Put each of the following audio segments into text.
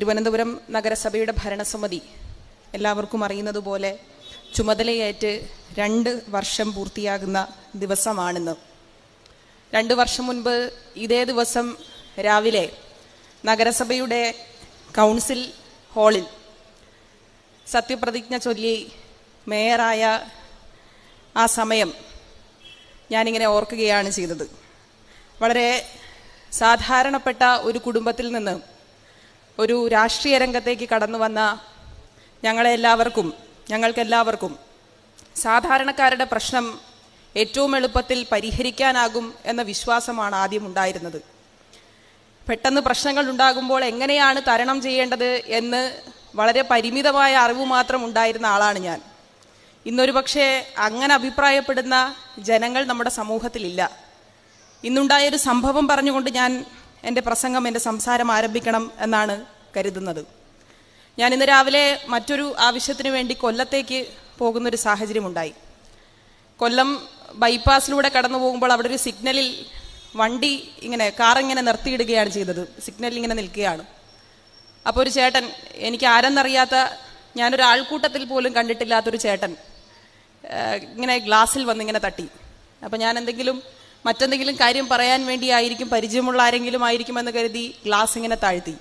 തിരുവനന്തപുരം നഗരസഭയുടെ ഭരണസമിതി എല്ലാവർക്കും അറിയുന്നതുപോലെ ചുമതലയേറ്റ് രണ്ട് വർഷം പൂർത്തിയാകുന്ന ദിവസമാണിന്ന് രണ്ട് വർഷം മുൻപ് ഇതേ ദിവസം രാവിലെ നഗരസഭയുടെ കൗൺസിൽ ഹാളിൽ സത്യപ്രതിജ്ഞ ചൊല്ലി മേയറായ ആ സമയം ഞാനിങ്ങനെ ഓർക്കുകയാണ് ചെയ്തത് വളരെ സാധാരണപ്പെട്ട ഒരു കുടുംബത്തിൽ നിന്ന് ഒരു രാഷ്ട്രീയ രംഗത്തേക്ക് കടന്നു വന്ന ഞങ്ങളെല്ലാവർക്കും ഞങ്ങൾക്കെല്ലാവർക്കും സാധാരണക്കാരുടെ പ്രശ്നം ഏറ്റവും എളുപ്പത്തിൽ പരിഹരിക്കാനാകും എന്ന വിശ്വാസമാണ് ആദ്യം ഉണ്ടായിരുന്നത് പെട്ടെന്ന് പ്രശ്നങ്ങൾ ഉണ്ടാകുമ്പോൾ എങ്ങനെയാണ് തരണം ചെയ്യേണ്ടത് എന്ന് വളരെ പരിമിതമായ അറിവ് മാത്രം ഉണ്ടായിരുന്ന ആളാണ് ഞാൻ ഇന്നൊരു പക്ഷേ അങ്ങനെ അഭിപ്രായപ്പെടുന്ന ജനങ്ങൾ നമ്മുടെ സമൂഹത്തിലില്ല ഇന്നുണ്ടായൊരു സംഭവം പറഞ്ഞുകൊണ്ട് ഞാൻ എൻ്റെ പ്രസംഗം എൻ്റെ സംസാരം ആരംഭിക്കണം എന്നാണ് കരുതുന്നത് ഞാൻ ഇന്ന് രാവിലെ മറ്റൊരു ആവശ്യത്തിന് വേണ്ടി കൊല്ലത്തേക്ക് പോകുന്നൊരു സാഹചര്യമുണ്ടായി കൊല്ലം ബൈപ്പാസിലൂടെ കടന്നു പോകുമ്പോൾ അവിടെ ഒരു സിഗ്നലിൽ വണ്ടി ഇങ്ങനെ കാർ ഇങ്ങനെ നിർത്തിയിടുകയാണ് ചെയ്തത് സിഗ്നലിൽ ഇങ്ങനെ നിൽക്കുകയാണ് അപ്പോൾ ഒരു ചേട്ടൻ എനിക്ക് ആരെന്നറിയാത്ത ഞാനൊരു ആൾക്കൂട്ടത്തിൽ പോലും കണ്ടിട്ടില്ലാത്തൊരു ചേട്ടൻ ഇങ്ങനെ ഗ്ലാസ്സിൽ വന്ന് ഇങ്ങനെ തട്ടി അപ്പോൾ ഞാൻ എന്തെങ്കിലും മറ്റെന്തെങ്കിലും കാര്യം പറയാൻ വേണ്ടിയായിരിക്കും പരിചയമുള്ള ആരെങ്കിലും ആയിരിക്കുമെന്ന് കരുതി ഗ്ലാസ് ഇങ്ങനെ താഴ്ത്തി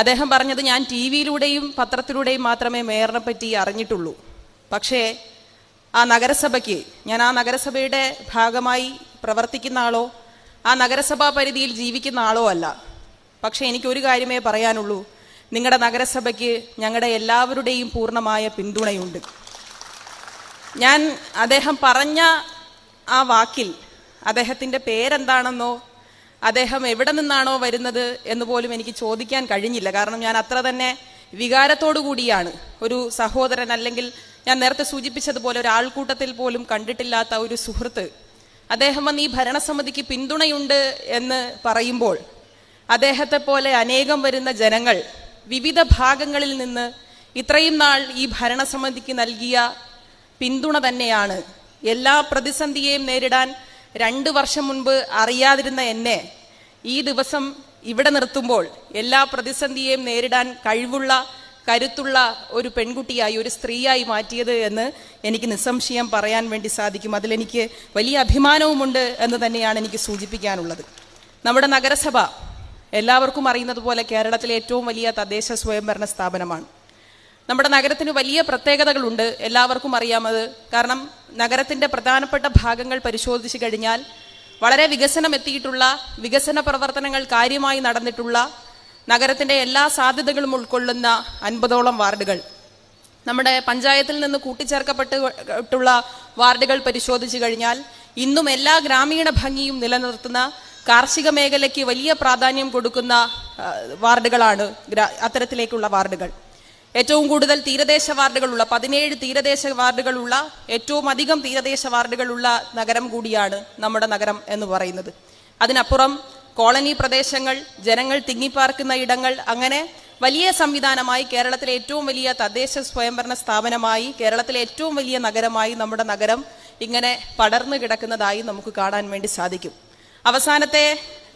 അദ്ദേഹം പറഞ്ഞത് ഞാൻ ടി വിയിലൂടെയും പത്രത്തിലൂടെയും മാത്രമേ മേയറിനെ പറ്റി അറിഞ്ഞിട്ടുള്ളൂ പക്ഷേ ആ നഗരസഭയ്ക്ക് ഞാൻ ആ നഗരസഭയുടെ ഭാഗമായി പ്രവർത്തിക്കുന്ന ആളോ ആ നഗരസഭാ പരിധിയിൽ ജീവിക്കുന്ന ആളോ അല്ല പക്ഷേ എനിക്കൊരു കാര്യമേ പറയാനുള്ളൂ നിങ്ങളുടെ നഗരസഭയ്ക്ക് ഞങ്ങളുടെ എല്ലാവരുടെയും പൂർണ്ണമായ പിന്തുണയുണ്ട് ഞാൻ അദ്ദേഹം പറഞ്ഞ ആ വാക്കിൽ അദ്ദേഹത്തിൻ്റെ പേരെന്താണെന്നോ അദ്ദേഹം എവിടെ നിന്നാണോ വരുന്നത് എന്ന് പോലും എനിക്ക് ചോദിക്കാൻ കഴിഞ്ഞില്ല കാരണം ഞാൻ അത്ര തന്നെ വികാരത്തോടു കൂടിയാണ് ഒരു സഹോദരൻ അല്ലെങ്കിൽ ഞാൻ നേരത്തെ സൂചിപ്പിച്ചതുപോലെ ഒരു പോലും കണ്ടിട്ടില്ലാത്ത ഒരു സുഹൃത്ത് അദ്ദേഹം വന്ന് ഈ ഭരണസമിതിക്ക് പിന്തുണയുണ്ട് എന്ന് പറയുമ്പോൾ അദ്ദേഹത്തെ പോലെ അനേകം വരുന്ന ജനങ്ങൾ വിവിധ ഭാഗങ്ങളിൽ നിന്ന് ഇത്രയും നാൾ ഈ ഭരണസമിതിക്ക് നൽകിയ പിന്തുണ തന്നെയാണ് എല്ലാ പ്രതിസന്ധിയെയും നേരിടാൻ രണ്ട് വർഷം മുൻപ് അറിയാതിരുന്ന എന്നെ ഈ ദിവസം ഇവിടെ നിർത്തുമ്പോൾ എല്ലാ പ്രതിസന്ധിയെയും നേരിടാൻ കഴിവുള്ള കരുത്തുള്ള ഒരു പെൺകുട്ടിയായി ഒരു സ്ത്രീയായി മാറ്റിയത് എന്ന് എനിക്ക് നിസ്സംശയം പറയാൻ വേണ്ടി സാധിക്കും അതിലെനിക്ക് വലിയ അഭിമാനവുമുണ്ട് എന്ന് തന്നെയാണ് എനിക്ക് സൂചിപ്പിക്കാനുള്ളത് നമ്മുടെ നഗരസഭ എല്ലാവർക്കും അറിയുന്നത് പോലെ കേരളത്തിലെ ഏറ്റവും വലിയ തദ്ദേശ സ്വയംഭരണ സ്ഥാപനമാണ് നമ്മുടെ നഗരത്തിന് വലിയ പ്രത്യേകതകളുണ്ട് എല്ലാവർക്കും അറിയാമത് കാരണം നഗരത്തിൻ്റെ പ്രധാനപ്പെട്ട ഭാഗങ്ങൾ പരിശോധിച്ച് കഴിഞ്ഞാൽ വളരെ വികസനം എത്തിയിട്ടുള്ള വികസന പ്രവർത്തനങ്ങൾ കാര്യമായി നടന്നിട്ടുള്ള നഗരത്തിൻ്റെ എല്ലാ സാധ്യതകളും ഉൾക്കൊള്ളുന്ന അൻപതോളം വാർഡുകൾ നമ്മുടെ പഞ്ചായത്തിൽ നിന്ന് കൂട്ടിച്ചേർക്കപ്പെട്ടുള്ള വാർഡുകൾ പരിശോധിച്ചു കഴിഞ്ഞാൽ ഇന്നും എല്ലാ ഗ്രാമീണ ഭംഗിയും നിലനിർത്തുന്ന കാർഷിക മേഖലയ്ക്ക് വലിയ പ്രാധാന്യം കൊടുക്കുന്ന വാർഡുകളാണ് അത്തരത്തിലേക്കുള്ള വാർഡുകൾ ഏറ്റവും കൂടുതൽ തീരദേശ വാർഡുകളുള്ള പതിനേഴ് തീരദേശ വാർഡുകളുള്ള ഏറ്റവും അധികം തീരദേശ വാർഡുകളുള്ള നഗരം കൂടിയാണ് നമ്മുടെ നഗരം എന്ന് പറയുന്നത് അതിനപ്പുറം കോളനി പ്രദേശങ്ങൾ ജനങ്ങൾ തിങ്ങിപ്പാർക്കുന്ന ഇടങ്ങൾ അങ്ങനെ വലിയ സംവിധാനമായി കേരളത്തിലെ ഏറ്റവും വലിയ തദ്ദേശ സ്വയംഭരണ സ്ഥാപനമായി കേരളത്തിലെ ഏറ്റവും വലിയ നഗരമായി നമ്മുടെ നഗരം ഇങ്ങനെ പടർന്നു കിടക്കുന്നതായി നമുക്ക് കാണാൻ വേണ്ടി സാധിക്കും അവസാനത്തെ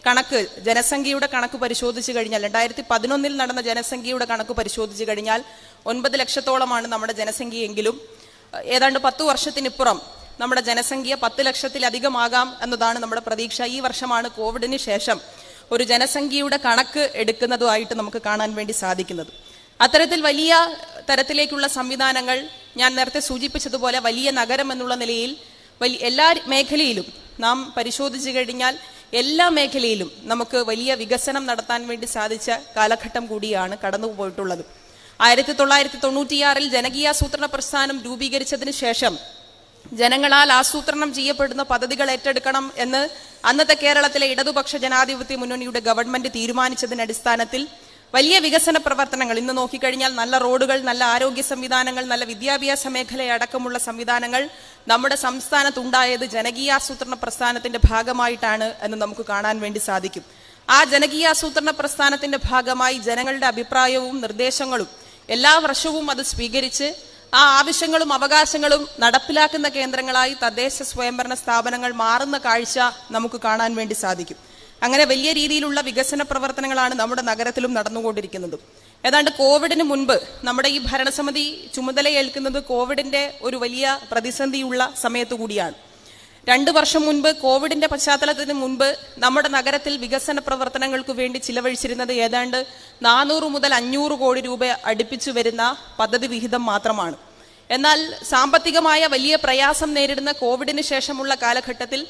കണക്ക് ജനസംഖ്യയുടെ കണക്ക് പരിശോധിച്ചു കഴിഞ്ഞാൽ രണ്ടായിരത്തി പതിനൊന്നിൽ നടന്ന ജനസംഖ്യയുടെ കണക്ക് പരിശോധിച്ചു കഴിഞ്ഞാൽ ഒൻപത് ലക്ഷത്തോളമാണ് നമ്മുടെ ജനസംഖ്യയെങ്കിലും ഏതാണ്ട് പത്ത് വർഷത്തിനിപ്പുറം നമ്മുടെ ജനസംഖ്യ പത്ത് ലക്ഷത്തിലധികമാകാം എന്നതാണ് നമ്മുടെ പ്രതീക്ഷ ഈ വർഷമാണ് കോവിഡിന് ശേഷം ഒരു ജനസംഖ്യയുടെ കണക്ക് എടുക്കുന്നതുമായിട്ട് നമുക്ക് കാണാൻ വേണ്ടി സാധിക്കുന്നത് അത്തരത്തിൽ വലിയ തരത്തിലേക്കുള്ള സംവിധാനങ്ങൾ ഞാൻ നേരത്തെ സൂചിപ്പിച്ചതുപോലെ വലിയ നഗരം എന്നുള്ള നിലയിൽ വലിയ എല്ലാ മേഖലയിലും നാം പരിശോധിച്ചു കഴിഞ്ഞാൽ എല്ലാ മേഖലയിലും നമുക്ക് വലിയ വികസനം നടത്താൻ വേണ്ടി സാധിച്ച കാലഘട്ടം കൂടിയാണ് കടന്നുപോയിട്ടുള്ളത് ആയിരത്തി തൊള്ളായിരത്തി തൊണ്ണൂറ്റിയാറിൽ ജനകീയാസൂത്രണ പ്രസ്ഥാനം രൂപീകരിച്ചതിന് ശേഷം ജനങ്ങളാൽ ആസൂത്രണം ചെയ്യപ്പെടുന്ന പദ്ധതികൾ ഏറ്റെടുക്കണം എന്ന് അന്നത്തെ കേരളത്തിലെ ഇടതുപക്ഷ ജനാധിപത്യ മുന്നണിയുടെ ഗവൺമെന്റ് തീരുമാനിച്ചതിന് അടിസ്ഥാനത്തിൽ വലിയ വികസന പ്രവർത്തനങ്ങൾ ഇന്ന് നോക്കിക്കഴിഞ്ഞാൽ നല്ല റോഡുകൾ നല്ല ആരോഗ്യ സംവിധാനങ്ങൾ നല്ല വിദ്യാഭ്യാസ മേഖലയടക്കമുള്ള സംവിധാനങ്ങൾ നമ്മുടെ സംസ്ഥാനത്ത് ഉണ്ടായത് ജനകീയാസൂത്രണ പ്രസ്ഥാനത്തിന്റെ ഭാഗമായിട്ടാണ് എന്ന് നമുക്ക് കാണാൻ വേണ്ടി സാധിക്കും ആ ജനകീയാസൂത്രണ പ്രസ്ഥാനത്തിന്റെ ഭാഗമായി ജനങ്ങളുടെ അഭിപ്രായവും നിർദ്ദേശങ്ങളും എല്ലാ വർഷവും അത് സ്വീകരിച്ച് ആ ആവശ്യങ്ങളും അവകാശങ്ങളും നടപ്പിലാക്കുന്ന കേന്ദ്രങ്ങളായി തദ്ദേശ സ്വയംഭരണ സ്ഥാപനങ്ങൾ മാറുന്ന കാഴ്ച നമുക്ക് കാണാൻ വേണ്ടി സാധിക്കും അങ്ങനെ വലിയ രീതിയിലുള്ള വികസന പ്രവർത്തനങ്ങളാണ് നമ്മുടെ നഗരത്തിലും നടന്നുകൊണ്ടിരിക്കുന്നത് ഏതാണ്ട് കോവിഡിന് മുൻപ് നമ്മുടെ ഈ ഭരണസമിതി ചുമതല ഏൽക്കുന്നത് കോവിഡിന്റെ ഒരു വലിയ പ്രതിസന്ധിയുള്ള സമയത്തു കൂടിയാണ് രണ്ടു വർഷം മുൻപ് കോവിഡിന്റെ പശ്ചാത്തലത്തിന് മുൻപ് നമ്മുടെ നഗരത്തിൽ വികസന പ്രവർത്തനങ്ങൾക്ക് വേണ്ടി ചിലവഴിച്ചിരുന്നത് ഏതാണ്ട് നാനൂറ് മുതൽ അഞ്ഞൂറ് കോടി രൂപ അടുപ്പിച്ചു വരുന്ന പദ്ധതി വിഹിതം മാത്രമാണ് എന്നാൽ സാമ്പത്തികമായ വലിയ പ്രയാസം നേരിടുന്ന കോവിഡിന് ശേഷമുള്ള കാലഘട്ടത്തിൽ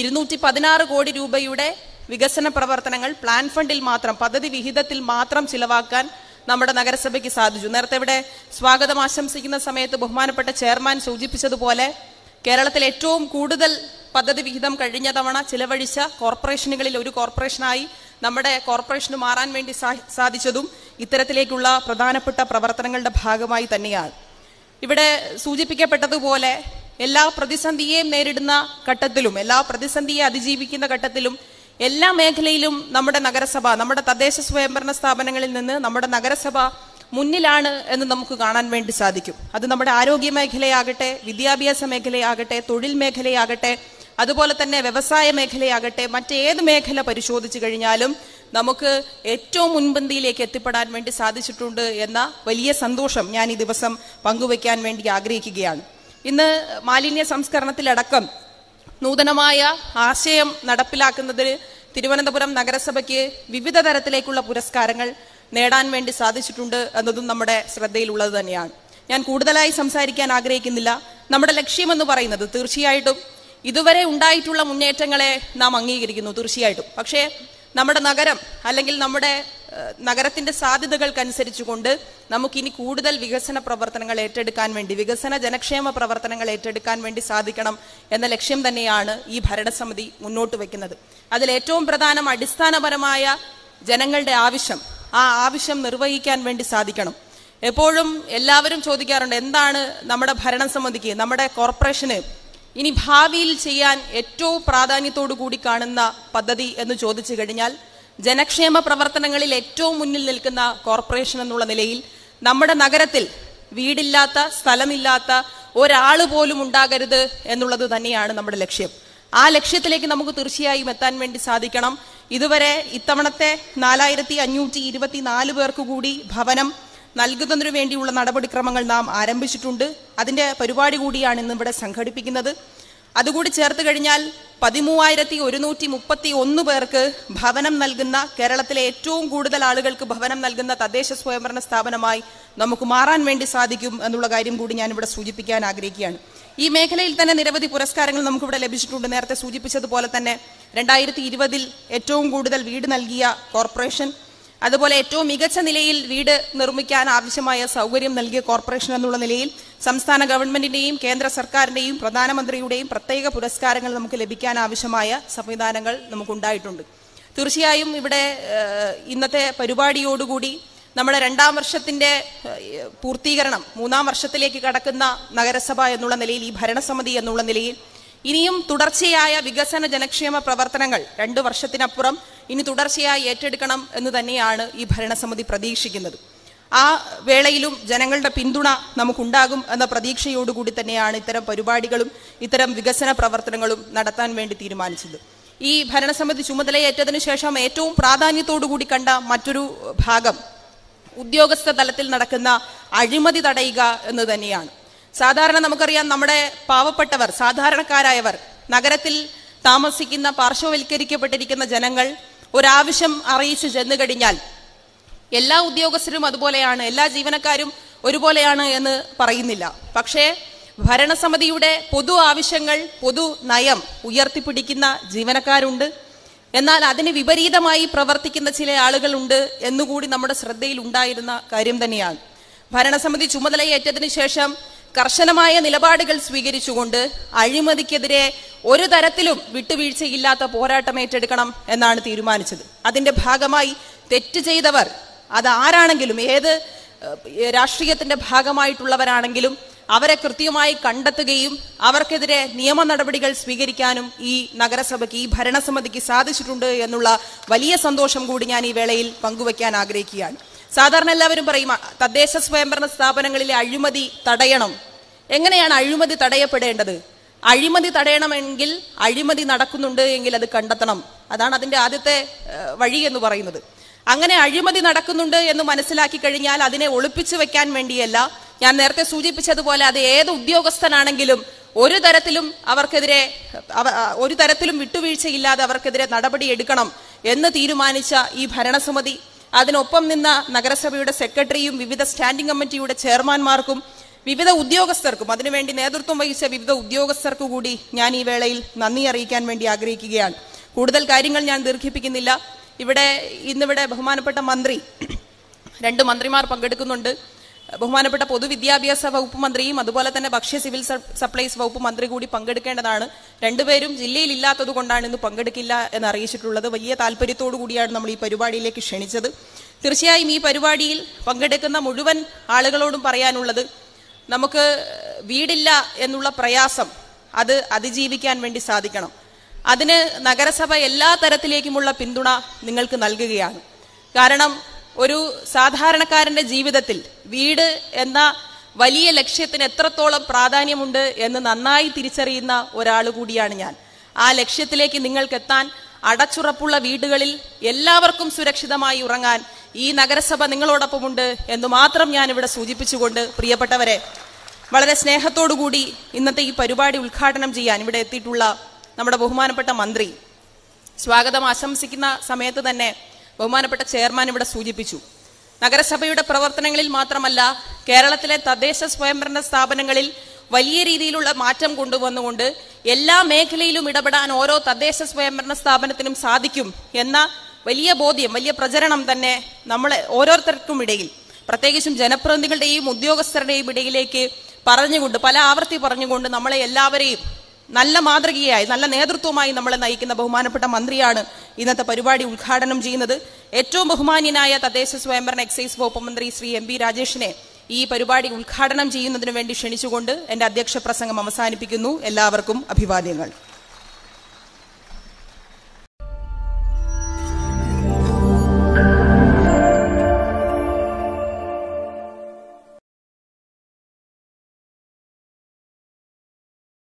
ഇരുന്നൂറ്റി പതിനാറ് കോടി രൂപയുടെ വികസന പ്രവർത്തനങ്ങൾ പ്ലാൻ ഫണ്ടിൽ മാത്രം പദ്ധതി വിഹിതത്തിൽ മാത്രം ചിലവാക്കാൻ നമ്മുടെ നഗരസഭയ്ക്ക് സാധിച്ചു നേരത്തെ ഇവിടെ സ്വാഗതം ആശംസിക്കുന്ന സമയത്ത് ബഹുമാനപ്പെട്ട ചെയർമാൻ സൂചിപ്പിച്ചതുപോലെ കേരളത്തിൽ ഏറ്റവും കൂടുതൽ പദ്ധതി വിഹിതം കഴിഞ്ഞ തവണ ചിലവഴിച്ച കോർപ്പറേഷനുകളിൽ ഒരു കോർപ്പറേഷനായി നമ്മുടെ കോർപ്പറേഷന് മാറാൻ വേണ്ടി സാധിച്ചതും ഇത്തരത്തിലേക്കുള്ള പ്രധാനപ്പെട്ട പ്രവർത്തനങ്ങളുടെ ഭാഗമായി തന്നെയാണ് ഇവിടെ സൂചിപ്പിക്കപ്പെട്ടതുപോലെ എല്ലാ പ്രതിസന്ധിയെയും നേരിടുന്ന ഘട്ടത്തിലും എല്ലാ പ്രതിസന്ധിയെ അതിജീവിക്കുന്ന ഘട്ടത്തിലും എല്ലാ മേഖലയിലും നമ്മുടെ നഗരസഭ നമ്മുടെ തദ്ദേശ സ്വയംഭരണ സ്ഥാപനങ്ങളിൽ നിന്ന് നമ്മുടെ നഗരസഭ മുന്നിലാണ് എന്ന് നമുക്ക് കാണാൻ വേണ്ടി സാധിക്കും അത് നമ്മുടെ ആരോഗ്യ മേഖലയാകട്ടെ വിദ്യാഭ്യാസ മേഖലയാകട്ടെ തൊഴിൽ മേഖലയാകട്ടെ അതുപോലെ തന്നെ വ്യവസായ മേഖലയാകട്ടെ മറ്റേത് മേഖല പരിശോധിച്ചു കഴിഞ്ഞാലും നമുക്ക് ഏറ്റവും മുൻപന്തിയിലേക്ക് എത്തിപ്പെടാൻ വേണ്ടി സാധിച്ചിട്ടുണ്ട് എന്ന വലിയ സന്തോഷം ഞാൻ ഈ ദിവസം പങ്കുവയ്ക്കാൻ വേണ്ടി ആഗ്രഹിക്കുകയാണ് ഇന്ന് മാലിന്യ സംസ്കരണത്തിലടക്കം നൂതനമായ ആശയം നടപ്പിലാക്കുന്നതിന് തിരുവനന്തപുരം നഗരസഭയ്ക്ക് വിവിധ തരത്തിലേക്കുള്ള പുരസ്കാരങ്ങൾ നേടാൻ വേണ്ടി സാധിച്ചിട്ടുണ്ട് എന്നതും നമ്മുടെ ശ്രദ്ധയിലുള്ളത് തന്നെയാണ് ഞാൻ കൂടുതലായി സംസാരിക്കാൻ ആഗ്രഹിക്കുന്നില്ല നമ്മുടെ ലക്ഷ്യമെന്ന് പറയുന്നത് തീർച്ചയായിട്ടും ഇതുവരെ ഉണ്ടായിട്ടുള്ള മുന്നേറ്റങ്ങളെ നാം അംഗീകരിക്കുന്നു തീർച്ചയായിട്ടും പക്ഷേ നമ്മുടെ നഗരം അല്ലെങ്കിൽ നമ്മുടെ നഗരത്തിന്റെ സാധ്യതകൾക്കനുസരിച്ചുകൊണ്ട് നമുക്കിനി കൂടുതൽ വികസന പ്രവർത്തനങ്ങൾ ഏറ്റെടുക്കാൻ വേണ്ടി വികസന ജനക്ഷേമ പ്രവർത്തനങ്ങൾ ഏറ്റെടുക്കാൻ വേണ്ടി സാധിക്കണം എന്ന ലക്ഷ്യം തന്നെയാണ് ഈ ഭരണസമിതി മുന്നോട്ട് വയ്ക്കുന്നത് അതിൽ ഏറ്റവും പ്രധാനം അടിസ്ഥാനപരമായ ജനങ്ങളുടെ ആവശ്യം ആ ആവശ്യം നിർവഹിക്കാൻ വേണ്ടി സാധിക്കണം എപ്പോഴും എല്ലാവരും ചോദിക്കാറുണ്ട് എന്താണ് നമ്മുടെ ഭരണസമിതിക്ക് നമ്മുടെ കോർപ്പറേഷന് ഇനി ഭാവിയിൽ ചെയ്യാൻ ഏറ്റവും പ്രാധാന്യത്തോടു കൂടി കാണുന്ന പദ്ധതി എന്ന് ചോദിച്ചു കഴിഞ്ഞാൽ ജനക്ഷേമ പ്രവർത്തനങ്ങളിൽ ഏറ്റവും മുന്നിൽ നിൽക്കുന്ന കോർപ്പറേഷൻ എന്നുള്ള നിലയിൽ നമ്മുടെ നഗരത്തിൽ വീടില്ലാത്ത സ്ഥലമില്ലാത്ത ഒരാൾ പോലും ഉണ്ടാകരുത് എന്നുള്ളത് തന്നെയാണ് നമ്മുടെ ലക്ഷ്യം ആ ലക്ഷ്യത്തിലേക്ക് നമുക്ക് തീർച്ചയായും എത്താൻ വേണ്ടി സാധിക്കണം ഇതുവരെ ഇത്തവണത്തെ നാലായിരത്തി അഞ്ഞൂറ്റി ഇരുപത്തി നാല് പേർക്ക് കൂടി ഭവനം നൽകുന്നതിനു വേണ്ടിയുള്ള നടപടിക്രമങ്ങൾ നാം ആരംഭിച്ചിട്ടുണ്ട് അതിൻ്റെ പരിപാടി കൂടിയാണ് ഇന്നിവിടെ സംഘടിപ്പിക്കുന്നത് അതുകൂടി ചേർത്ത് കഴിഞ്ഞാൽ പതിമൂവായിരത്തി ഒരുന്നൂറ്റി മുപ്പത്തി ഒന്ന് പേർക്ക് ഭവനം നൽകുന്ന കേരളത്തിലെ ഏറ്റവും കൂടുതൽ ആളുകൾക്ക് ഭവനം നൽകുന്ന തദ്ദേശ സ്വയംഭരണ സ്ഥാപനമായി നമുക്ക് മാറാൻ വേണ്ടി സാധിക്കും എന്നുള്ള കാര്യം കൂടി ഞാനിവിടെ സൂചിപ്പിക്കാൻ ആഗ്രഹിക്കുകയാണ് ഈ മേഖലയിൽ തന്നെ നിരവധി പുരസ്കാരങ്ങൾ നമുക്കിവിടെ ലഭിച്ചിട്ടുണ്ട് നേരത്തെ സൂചിപ്പിച്ചതുപോലെ തന്നെ രണ്ടായിരത്തി ഇരുപതിൽ ഏറ്റവും കൂടുതൽ വീട് നൽകിയ കോർപ്പറേഷൻ അതുപോലെ ഏറ്റവും മികച്ച നിലയിൽ വീട് നിർമ്മിക്കാൻ ആവശ്യമായ സൗകര്യം നൽകിയ കോർപ്പറേഷൻ എന്നുള്ള നിലയിൽ സംസ്ഥാന ഗവൺമെന്റിന്റെയും കേന്ദ്ര സർക്കാരിന്റെയും പ്രധാനമന്ത്രിയുടെയും പ്രത്യേക പുരസ്കാരങ്ങൾ നമുക്ക് ലഭിക്കാൻ ആവശ്യമായ സംവിധാനങ്ങൾ നമുക്കുണ്ടായിട്ടുണ്ട് തീർച്ചയായും ഇവിടെ ഇന്നത്തെ പരിപാടിയോടുകൂടി നമ്മുടെ രണ്ടാം വർഷത്തിന്റെ പൂർത്തീകരണം മൂന്നാം വർഷത്തിലേക്ക് കടക്കുന്ന നഗരസഭ എന്നുള്ള നിലയിൽ ഈ ഭരണസമിതി എന്നുള്ള നിലയിൽ ഇനിയും തുടർച്ചയായ വികസന ജനക്ഷേമ പ്രവർത്തനങ്ങൾ രണ്ടു വർഷത്തിനപ്പുറം ഇനി തുടർച്ചയായി ഏറ്റെടുക്കണം എന്ന് തന്നെയാണ് ഈ ഭരണസമിതി പ്രതീക്ഷിക്കുന്നത് ആ വേളയിലും ജനങ്ങളുടെ പിന്തുണ നമുക്കുണ്ടാകും എന്ന പ്രതീക്ഷയോടുകൂടി തന്നെയാണ് ഇത്തരം പരിപാടികളും ഇത്തരം വികസന പ്രവർത്തനങ്ങളും നടത്താൻ വേണ്ടി തീരുമാനിച്ചത് ഈ ഭരണസമിതി ചുമതലയേറ്റതിനു ശേഷം ഏറ്റവും പ്രാധാന്യത്തോടുകൂടി കണ്ട മറ്റൊരു ഭാഗം ഉദ്യോഗസ്ഥ തലത്തിൽ നടക്കുന്ന അഴിമതി തടയുക എന്ന് തന്നെയാണ് സാധാരണ നമുക്കറിയാം നമ്മുടെ പാവപ്പെട്ടവർ സാധാരണക്കാരായവർ നഗരത്തിൽ താമസിക്കുന്ന പാർശ്വവൽക്കരിക്കപ്പെട്ടിരിക്കുന്ന ജനങ്ങൾ ഒരാവശ്യം അറിയിച്ചു ചെന്നു കഴിഞ്ഞാൽ എല്ലാ ഉദ്യോഗസ്ഥരും അതുപോലെയാണ് എല്ലാ ജീവനക്കാരും ഒരുപോലെയാണ് എന്ന് പറയുന്നില്ല പക്ഷേ ഭരണസമിതിയുടെ പൊതു ആവശ്യങ്ങൾ പൊതു നയം ഉയർത്തിപ്പിടിക്കുന്ന ജീവനക്കാരുണ്ട് എന്നാൽ അതിന് വിപരീതമായി പ്രവർത്തിക്കുന്ന ചില ആളുകളുണ്ട് എന്നുകൂടി നമ്മുടെ ശ്രദ്ധയിൽ ഉണ്ടായിരുന്ന കാര്യം തന്നെയാണ് ഭരണസമിതി ചുമതലയേറ്റതിനു ശേഷം കർശനമായ നിലപാടുകൾ സ്വീകരിച്ചുകൊണ്ട് അഴിമതിക്കെതിരെ ഒരു തരത്തിലും വിട്ടുവീഴ്ചയില്ലാത്ത പോരാട്ടം ഏറ്റെടുക്കണം എന്നാണ് തീരുമാനിച്ചത് അതിന്റെ ഭാഗമായി തെറ്റ് ചെയ്തവർ അത് ആരാണെങ്കിലും ഏത് രാഷ്ട്രീയത്തിന്റെ ഭാഗമായിട്ടുള്ളവരാണെങ്കിലും അവരെ കൃത്യമായി കണ്ടെത്തുകയും അവർക്കെതിരെ നിയമ നടപടികൾ സ്വീകരിക്കാനും ഈ നഗരസഭയ്ക്ക് ഈ ഭരണസമിതിക്ക് സാധിച്ചിട്ടുണ്ട് എന്നുള്ള വലിയ സന്തോഷം കൂടി ഞാൻ ഈ വേളയിൽ പങ്കുവയ്ക്കാൻ ആഗ്രഹിക്കുകയാണ് സാധാരണ എല്ലാവരും പറയും തദ്ദേശ സ്വയംഭരണ സ്ഥാപനങ്ങളിലെ അഴിമതി തടയണം എങ്ങനെയാണ് അഴിമതി തടയപ്പെടേണ്ടത് അഴിമതി തടയണമെങ്കിൽ അഴിമതി നടക്കുന്നുണ്ട് എങ്കിൽ അത് കണ്ടെത്തണം അതാണ് അതിൻ്റെ ആദ്യത്തെ വഴി എന്ന് പറയുന്നത് അങ്ങനെ അഴിമതി നടക്കുന്നുണ്ട് എന്ന് മനസ്സിലാക്കി കഴിഞ്ഞാൽ അതിനെ ഒളിപ്പിച്ചു വെക്കാൻ വേണ്ടിയല്ല ഞാൻ നേരത്തെ സൂചിപ്പിച്ചതുപോലെ അത് ഏത് ഉദ്യോഗസ്ഥനാണെങ്കിലും ഒരു തരത്തിലും അവർക്കെതിരെ ഒരു തരത്തിലും വിട്ടുവീഴ്ചയില്ലാതെ അവർക്കെതിരെ നടപടി എടുക്കണം എന്ന് തീരുമാനിച്ച ഈ ഭരണസമിതി അതിനൊപ്പം നിന്ന നഗരസഭയുടെ സെക്രട്ടറിയും വിവിധ സ്റ്റാൻഡിംഗ് കമ്മിറ്റിയുടെ ചെയർമാൻമാർക്കും വിവിധ ഉദ്യോഗസ്ഥർക്കും അതിനുവേണ്ടി നേതൃത്വം വഹിച്ച വിവിധ ഉദ്യോഗസ്ഥർക്കു കൂടി ഞാൻ ഈ വേളയിൽ നന്ദി അറിയിക്കാൻ വേണ്ടി ആഗ്രഹിക്കുകയാണ് കൂടുതൽ കാര്യങ്ങൾ ഞാൻ ദീർഘിപ്പിക്കുന്നില്ല ഇവിടെ ഇന്നിവിടെ ബഹുമാനപ്പെട്ട മന്ത്രി രണ്ട് മന്ത്രിമാർ പങ്കെടുക്കുന്നുണ്ട് ബഹുമാനപ്പെട്ട പൊതുവിദ്യാഭ്യാസ വകുപ്പ് മന്ത്രിയും അതുപോലെ തന്നെ ഭക്ഷ്യ സിവിൽ സപ്ലൈസ് വകുപ്പ് മന്ത്രി കൂടി പങ്കെടുക്കേണ്ടതാണ് രണ്ടുപേരും ജില്ലയിൽ ഇല്ലാത്തത് കൊണ്ടാണ് ഇന്ന് പങ്കെടുക്കില്ല എന്ന് അറിയിച്ചിട്ടുള്ളത് വലിയ താല്പര്യത്തോടു കൂടിയാണ് നമ്മൾ ഈ പരിപാടിയിലേക്ക് ക്ഷണിച്ചത് തീർച്ചയായും ഈ പരിപാടിയിൽ പങ്കെടുക്കുന്ന മുഴുവൻ ആളുകളോടും പറയാനുള്ളത് നമുക്ക് വീടില്ല എന്നുള്ള പ്രയാസം അത് അതിജീവിക്കാൻ വേണ്ടി സാധിക്കണം അതിന് നഗരസഭ എല്ലാ തരത്തിലേക്കുമുള്ള പിന്തുണ നിങ്ങൾക്ക് നൽകുകയാണ് കാരണം ഒരു സാധാരണക്കാരന്റെ ജീവിതത്തിൽ വീട് എന്ന വലിയ ലക്ഷ്യത്തിന് എത്രത്തോളം പ്രാധാന്യമുണ്ട് എന്ന് നന്നായി തിരിച്ചറിയുന്ന ഒരാൾ കൂടിയാണ് ഞാൻ ആ ലക്ഷ്യത്തിലേക്ക് എത്താൻ അടച്ചുറപ്പുള്ള വീടുകളിൽ എല്ലാവർക്കും സുരക്ഷിതമായി ഉറങ്ങാൻ ഈ നഗരസഭ നിങ്ങളോടൊപ്പമുണ്ട് എന്ന് മാത്രം ഞാൻ ഇവിടെ സൂചിപ്പിച്ചുകൊണ്ട് പ്രിയപ്പെട്ടവരെ വളരെ സ്നേഹത്തോടുകൂടി ഇന്നത്തെ ഈ പരിപാടി ഉദ്ഘാടനം ചെയ്യാൻ ഇവിടെ എത്തിയിട്ടുള്ള നമ്മുടെ ബഹുമാനപ്പെട്ട മന്ത്രി സ്വാഗതം ആശംസിക്കുന്ന സമയത്ത് തന്നെ ബഹുമാനപ്പെട്ട ചെയർമാൻ ഇവിടെ സൂചിപ്പിച്ചു നഗരസഭയുടെ പ്രവർത്തനങ്ങളിൽ മാത്രമല്ല കേരളത്തിലെ തദ്ദേശ സ്വയംഭരണ സ്ഥാപനങ്ങളിൽ വലിയ രീതിയിലുള്ള മാറ്റം കൊണ്ടുവന്നുകൊണ്ട് എല്ലാ മേഖലയിലും ഇടപെടാൻ ഓരോ തദ്ദേശ സ്വയംഭരണ സ്ഥാപനത്തിനും സാധിക്കും എന്ന വലിയ ബോധ്യം വലിയ പ്രചരണം തന്നെ നമ്മളെ ഓരോരുത്തർക്കും ഇടയിൽ പ്രത്യേകിച്ചും ജനപ്രതിനിധികളുടെയും ഉദ്യോഗസ്ഥരുടെയും ഇടയിലേക്ക് പറഞ്ഞുകൊണ്ട് പല ആവർത്തി പറഞ്ഞുകൊണ്ട് നമ്മളെ എല്ലാവരെയും നല്ല മാതൃകയായി നല്ല നേതൃത്വമായി നമ്മളെ നയിക്കുന്ന ബഹുമാനപ്പെട്ട മന്ത്രിയാണ് ഇന്നത്തെ പരിപാടി ഉദ്ഘാടനം ചെയ്യുന്നത് ഏറ്റവും ബഹുമാന്യനായ തദ്ദേശ സ്വയംഭരണ എക്സൈസ് വകുപ്പ് മന്ത്രി ശ്രീ എം രാജേഷിനെ ഈ പരിപാടി ഉദ്ഘാടനം ചെയ്യുന്നതിനു വേണ്ടി ക്ഷണിച്ചുകൊണ്ട് എൻ്റെ അധ്യക്ഷ പ്രസംഗം അവസാനിപ്പിക്കുന്നു എല്ലാവർക്കും അഭിവാദ്യങ്ങൾ